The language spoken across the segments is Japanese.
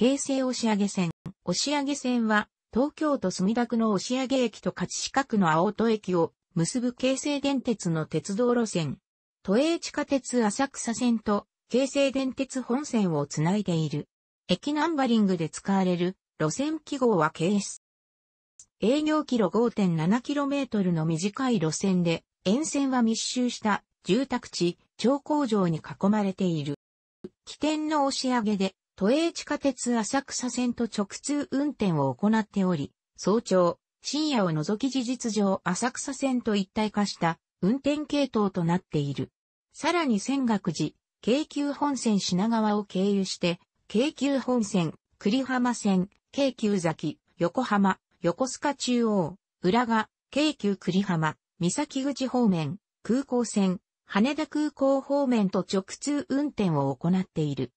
京成押上線。押上線は、東京都墨田区の押上駅と葛飾区の青戸駅を結ぶ京成電鉄の鉄道路線。都営地下鉄浅草線と京成電鉄本線をつないでいる。駅ナンバリングで使われる路線記号は KS。営業キロ 5.7km の短い路線で、沿線は密集した住宅地、町工場に囲まれている。起点の押上で都営地下鉄浅草線と直通運転を行っており、早朝、深夜を除き事実上浅草線と一体化した運転系統となっている。さらに仙岳寺、京急本線品川を経由して、京急本線、栗浜線、京急崎、横浜、横須賀中央、浦賀、京急栗浜、三崎口方面、空港線、羽田空港方面と直通運転を行っている。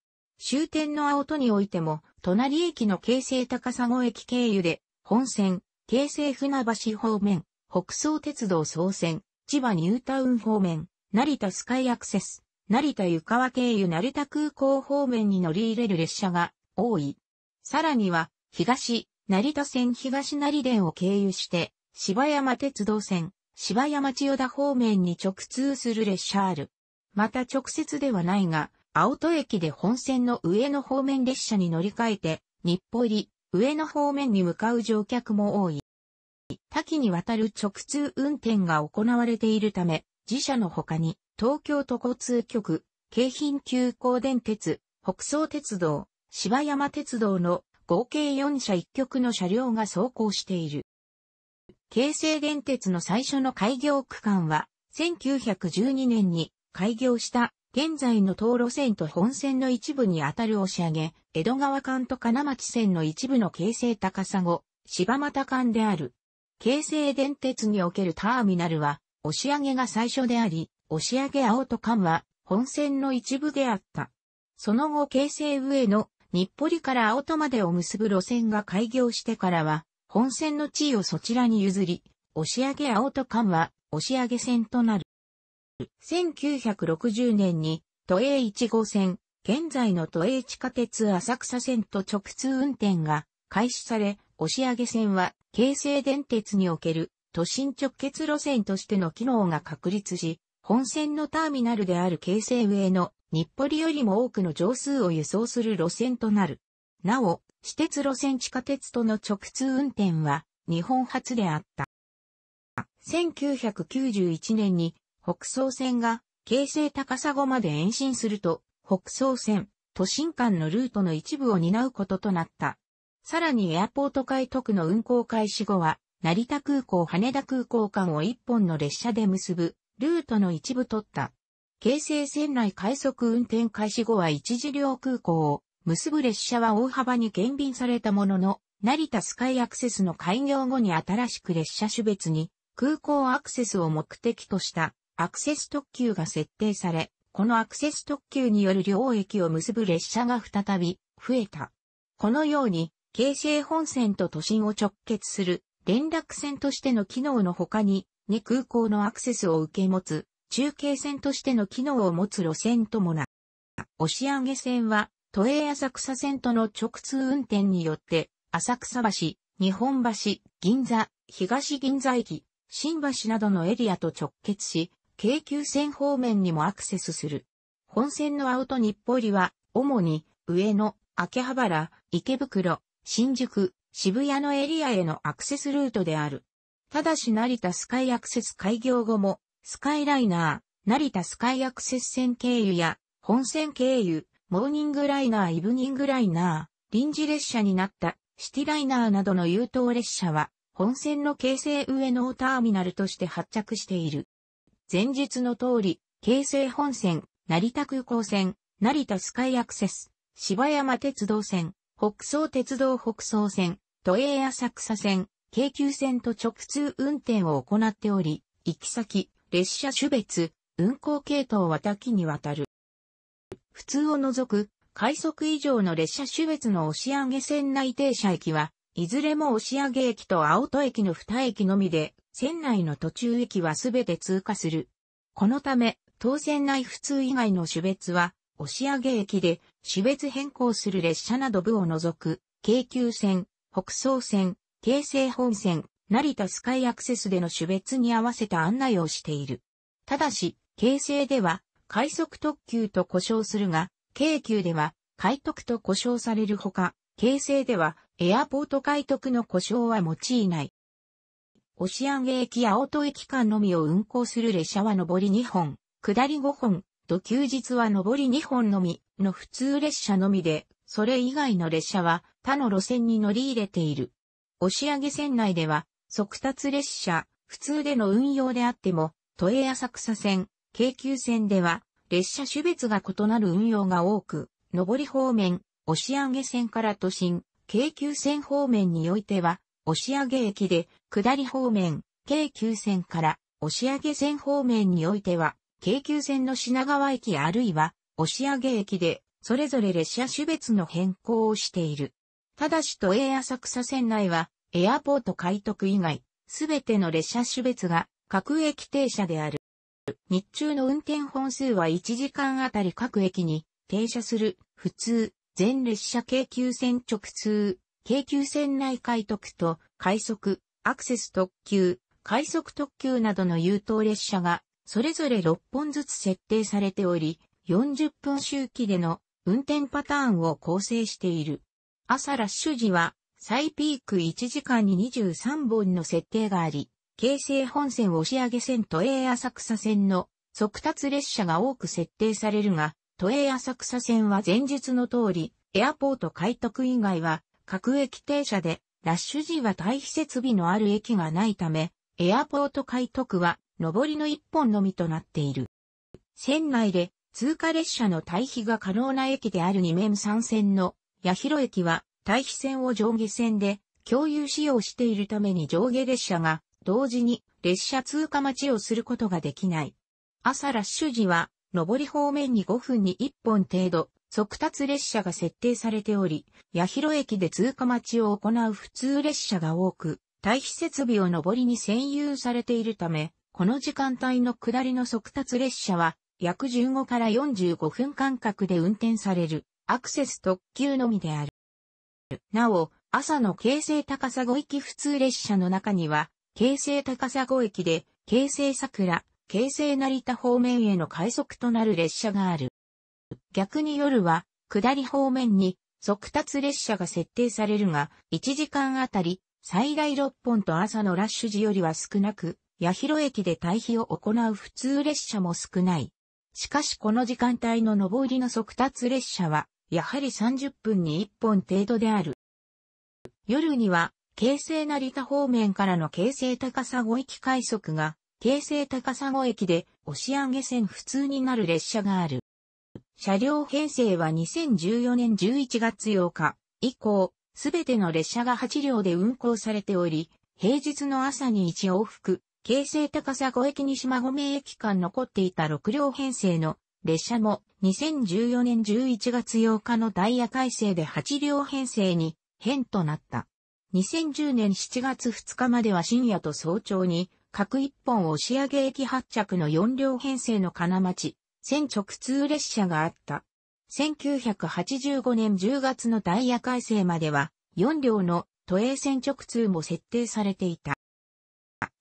終点の青戸においても、隣駅の京成高砂駅経由で、本線、京成船橋方面、北総鉄道総線、千葉ニュータウン方面、成田スカイアクセス、成田湯川経由成田空港方面に乗り入れる列車が多い。さらには、東、成田線東成田を経由して、芝山鉄道線、芝山千代田方面に直通する列車ある。また直接ではないが、青戸駅で本線の上野方面列車に乗り換えて、日暮里、上野方面に向かう乗客も多い。多岐にわたる直通運転が行われているため、自社の他に、東京都交通局、京浜急行電鉄、北総鉄道、芝山鉄道の合計4社1局の車両が走行している。京成電鉄の最初の開業区間は、1912年に開業した現在の東路線と本線の一部にあたる押上、江戸川間と金町線の一部の京成高砂、柴又間である。京成電鉄におけるターミナルは、押上が最初であり、押上青戸間は本線の一部であった。その後京成上野、日暮里から青戸までを結ぶ路線が開業してからは、本線の地位をそちらに譲り、押上青戸間は押上線となる。1960年に都営1号線、現在の都営地下鉄浅草線と直通運転が開始され、押上線は京成電鉄における都心直結路線としての機能が確立し、本線のターミナルである京成上の日暮里よりも多くの乗数を輸送する路線となる。なお、私鉄路線地下鉄との直通運転は日本初であった。1991年に北総線が京成高砂まで延伸すると、北総線、都心間のルートの一部を担うこととなった。さらにエアポート海特の運行開始後は、成田空港羽田空港間を一本の列車で結ぶ、ルートの一部取った。京成線内快速運転開始後は一次両空港を結ぶ列車は大幅に減便されたものの、成田スカイアクセスの開業後に新しく列車種別に空港アクセスを目的としたアクセス特急が設定され、このアクセス特急による両駅を結ぶ列車が再び増えた。このように、京成本線と都心を直結する連絡線としての機能の他に、ね空港のアクセスを受け持つ中継線としての機能を持つ路線ともな。押上線は、都営浅草線との直通運転によって、浅草橋、日本橋、銀座、東銀座駅、新橋などのエリアと直結し、京急線方面にもアクセスする。本線の青と日暮里は、主に、上野、秋葉原、池袋、新宿、渋谷のエリアへのアクセスルートである。ただし成田スカイアクセス開業後も、スカイライナー、成田スカイアクセス線経由や、本線経由、モーニングライナー、イブニングライナー、臨時列車になったシティライナーなどの優等列車は、本線の京成上野ターミナルとして発着している。前日の通り、京成本線、成田空港線、成田スカイアクセス、芝山鉄道線、北総鉄道北総線、都営浅草線、京急線と直通運転を行っており、行き先、列車種別、運行系統は多岐にわたる。普通を除く、快速以上の列車種別の押上線内停車駅は、いずれも押上駅と青戸駅の2駅のみで船内の途中駅はすべて通過する。このため、当船内普通以外の種別は、押上駅で種別変更する列車など部を除く、京急線、北総線、京成本線、成田スカイアクセスでの種別に合わせた案内をしている。ただし、京成では、快速特急と呼称するが、京急では、快特と呼称されるほか、京成では、エアポート快特の呼称は用いない。オシアン駅や青戸駅間のみを運行する列車は上り2本、下り5本、と休日は上り2本のみの普通列車のみで、それ以外の列車は他の路線に乗り入れている。押上線内では、速達列車、普通での運用であっても、都営浅草線、京急線では、列車種別が異なる運用が多く、上り方面、押上線から都心、京急線方面においては、押上駅で下り方面、京急線から押上線方面においては、京急線の品川駅あるいは押上駅で、それぞれ列車種別の変更をしている。ただし都営浅草線内は、エアポート開徳以外、すべての列車種別が各駅停車である。日中の運転本数は1時間あたり各駅に停車する、普通、全列車京急線直通、京急線内開徳と快速、アクセス特急、快速特急などの優等列車が、それぞれ6本ずつ設定されており、40分周期での運転パターンを構成している。朝ラッシュ時は、再ピーク1時間に23本の設定があり、京成本線押上線都営浅草線の速達列車が多く設定されるが、都営浅草線は前述の通り、エアポート開徳以外は各駅停車でラッシュ時は退避設備のある駅がないため、エアポート開徳は、上りの一本のみとなっている。線内で通過列車の退避が可能な駅である2面3線の八広駅は退避線を上下線で共有使用しているために上下列車が同時に列車通過待ちをすることができない。朝ラッシュ時は上り方面に5分に1本程度速達列車が設定されており、八広駅で通過待ちを行う普通列車が多く、退避設備を上りに占有されているため、この時間帯の下りの速達列車は、約15から45分間隔で運転される、アクセス特急のみである。なお、朝の京成高砂駅普通列車の中には、京成高砂駅で、京成桜、京成成田方面への快速となる列車がある。逆に夜は、下り方面に、速達列車が設定されるが、1時間あたり、最大6本と朝のラッシュ時よりは少なく、八広駅で退避を行う普通列車も少ない。しかしこの時間帯の上りの速達列車は、やはり30分に1本程度である。夜には、京成成田方面からの京成高砂駅快速が、京成高砂駅で押上線普通になる列車がある。車両編成は2014年11月8日以降、すべての列車が8両で運行されており、平日の朝に1往復、京成高砂駅西馬名駅間残っていた6両編成の列車も2014年11月8日のダイヤ改正で8両編成に変となった。2010年7月2日までは深夜と早朝に各1本押上駅発着の4両編成の金町、線直通列車があった。1985年10月のダイヤ改正までは、4両の都営線直通も設定されていた。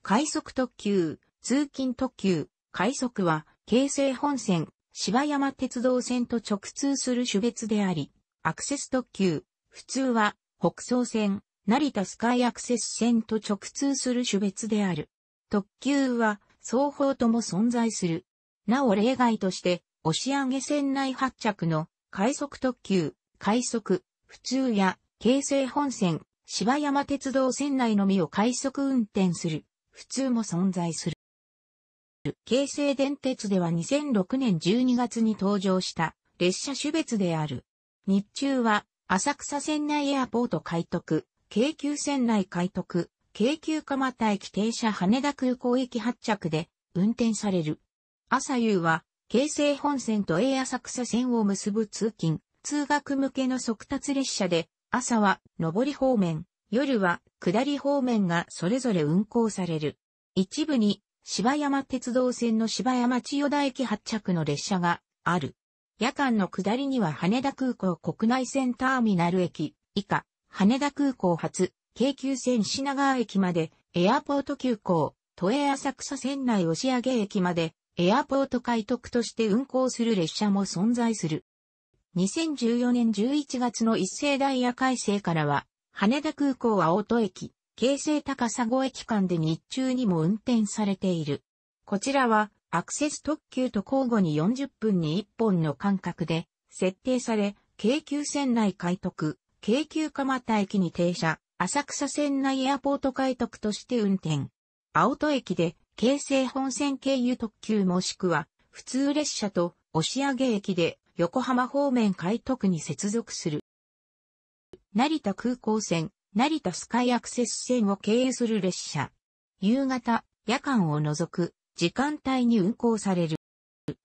快速特急、通勤特急、快速は、京成本線、芝山鉄道線と直通する種別であり、アクセス特急、普通は、北総線、成田スカイアクセス線と直通する種別である。特急は、双方とも存在する。なお例外として、押上船内発着の快速特急、快速、普通や京成本線、芝山鉄道線内のみを快速運転する、普通も存在する。京成電鉄では2006年12月に登場した列車種別である。日中は浅草線内エアポート開徳、京急線内開徳、京急蒲田駅停車羽田空港駅発着で運転される。朝夕は、京成本線と栄浅草線を結ぶ通勤、通学向けの速達列車で、朝は上り方面、夜は下り方面がそれぞれ運行される。一部に芝山鉄道線の芝山千代田駅発着の列車がある。夜間の下りには羽田空港国内線ターミナル駅以下、羽田空港発、京急線品川駅まで、エアポート急行、都営浅草線内押上駅まで、エアポート開徳として運行する列車も存在する。2014年11月の一斉ダイヤ改正からは、羽田空港青戸駅、京成高砂駅間で日中にも運転されている。こちらは、アクセス特急と交互に40分に1本の間隔で、設定され、京急線内開徳、京急蒲田駅に停車、浅草線内エアポート開徳として運転。青戸駅で京成本線経由特急もしくは、普通列車と押上駅で横浜方面海徳に接続する。成田空港線、成田スカイアクセス線を経由する列車。夕方、夜間を除く時間帯に運行される。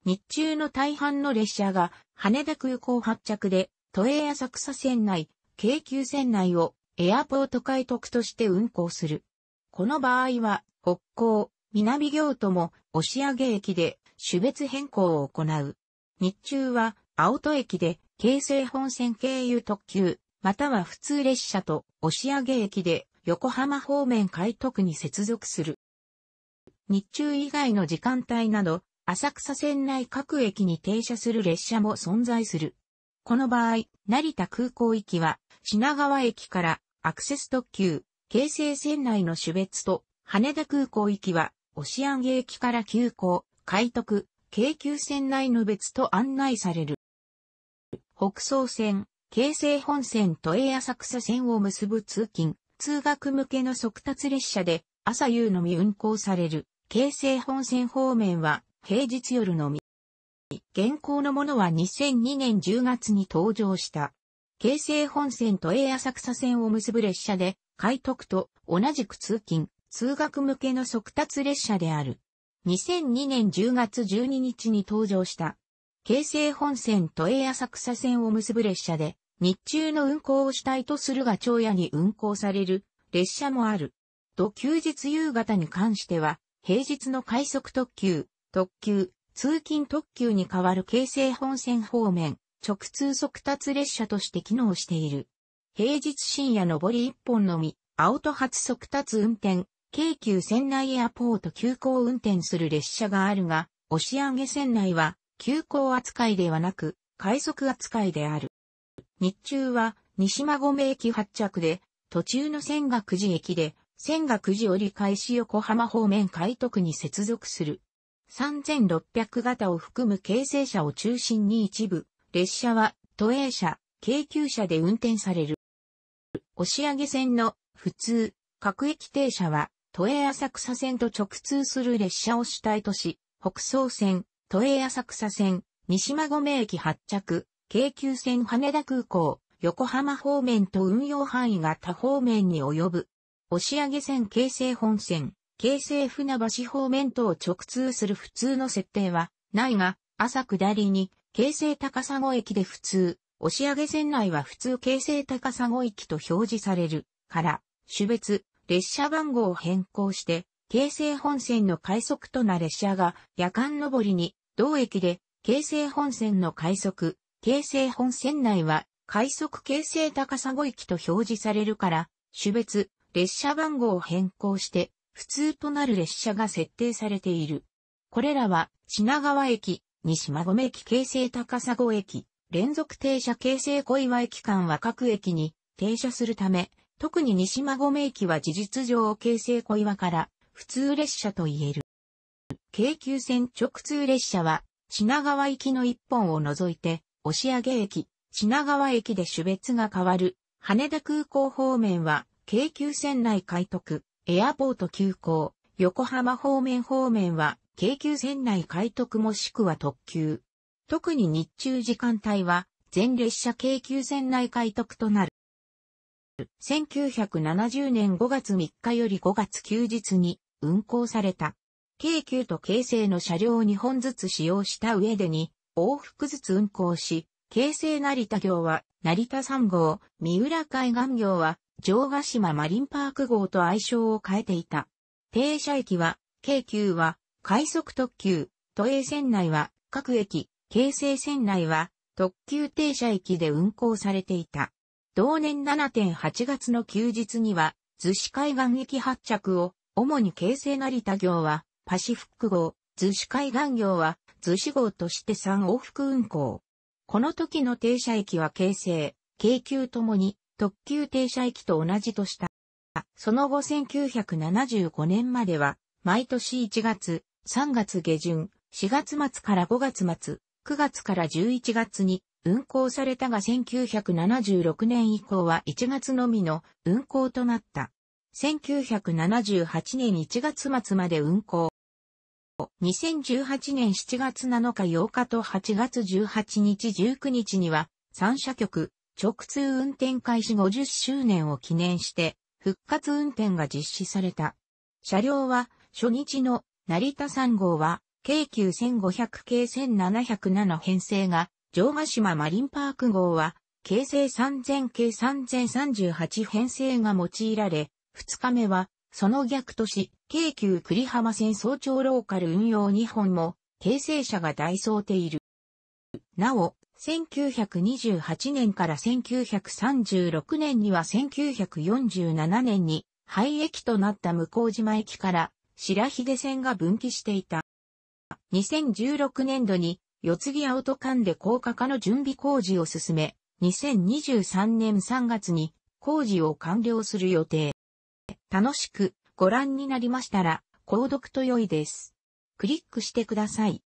日中の大半の列車が羽田空港発着で、都営浅草線内、京急線内をエアポート海徳として運行する。この場合は、北港、南行とも押上駅で種別変更を行う。日中は青戸駅で京成本線経由特急、または普通列車と押上駅で横浜方面海徳に接続する。日中以外の時間帯など、浅草線内各駅に停車する列車も存在する。この場合、成田空港行きは品川駅からアクセス特急、京成線内の種別と羽田空港行きはオシアン駅から急行、海徳、京急線内の別と案内される。北総線、京成本線と栄浅草線を結ぶ通勤、通学向けの速達列車で朝夕のみ運行される。京成本線方面は平日夜のみ。現行のものは2002年10月に登場した。京成本線と栄浅草線を結ぶ列車で、海徳と同じく通勤、通学向けの速達列車である。2002年10月12日に登場した。京成本線都営浅草線を結ぶ列車で、日中の運行を主体とするが長夜に運行される列車もある。と休日夕方に関しては、平日の快速特急、特急、通勤特急に代わる京成本線方面、直通速達列車として機能している。平日深夜上り1本のみ、青と初速達運転、京急線内エアポート急行運転する列車があるが、押上線内は急行扱いではなく、快速扱いである。日中は西馬込駅発着で、途中の仙岳寺駅で、仙岳寺折り返し横浜方面海徳に接続する。3600型を含む京成車を中心に一部、列車は都営車、京急車で運転される。押上線の普通、各駅停車は都営浅草線と直通する列車を主体とし、北総線、都営浅草線、西馬込駅発着、京急線羽田空港、横浜方面と運用範囲が多方面に及ぶ。押上線京成本線、京成船橋方面と直通する普通の設定は、ないが、朝下りに、京成高砂駅で普通、押上線内は普通京成高砂駅と表示される、から、種別、列車番号を変更して、京成本線の快速とな列車が夜間上りに、同駅で、京成本線の快速、京成本線内は、快速京成高砂駅と表示されるから、種別、列車番号を変更して、普通となる列車が設定されている。これらは、品川駅、西馬込駅京成高砂駅、連続停車京成小岩駅間は各駅に停車するため、特に西馬込駅は事実上を京成小岩から普通列車と言える。京急線直通列車は品川行きの一本を除いて、押上駅、品川駅で種別が変わる。羽田空港方面は、京急線内海徳、エアポート急行、横浜方面方面は、京急線内海徳もしくは特急。特に日中時間帯は、全列車京急線内海徳となる。1970年5月3日より5月休日に運行された。京急と京成の車両を2本ずつ使用した上でに往復ずつ運行し、京成成田行は成田3号、三浦海岸行は城ヶ島マリンパーク号と愛称を変えていた。停車駅は、京急は快速特急、都営線内は各駅、京成線内は特急停車駅で運行されていた。同年7.8月の休日には、逗子海岸駅発着を、主に京成成田行は、パシフック号、逗子海岸行は、逗子号として3往復運行。この時の停車駅は京成、京急ともに、特急停車駅と同じとした。その後1975年までは、毎年1月、3月下旬、4月末から5月末、9月から11月に運行されたが1976年以降は1月のみの運行となった。1978年1月末まで運行。2018年7月7日8日と8月18日19日には3社局直通運転開始50周年を記念して復活運転が実施された。車両は初日の成田3号は京急1500系1707編成が城ヶ島マリンパーク号は、京成3000系3038編成が用いられ、2日目は、その逆都市、京急栗浜線早朝ローカル運用2本も、京成車が大イソている。なお、1928年から1936年には1947年に廃駅となった向島駅から白秀線が分岐していた。2016年度に四つ木アウト間で高架化の準備工事を進め、2023年3月に工事を完了する予定。楽しくご覧になりましたら、購読と良いです。クリックしてください。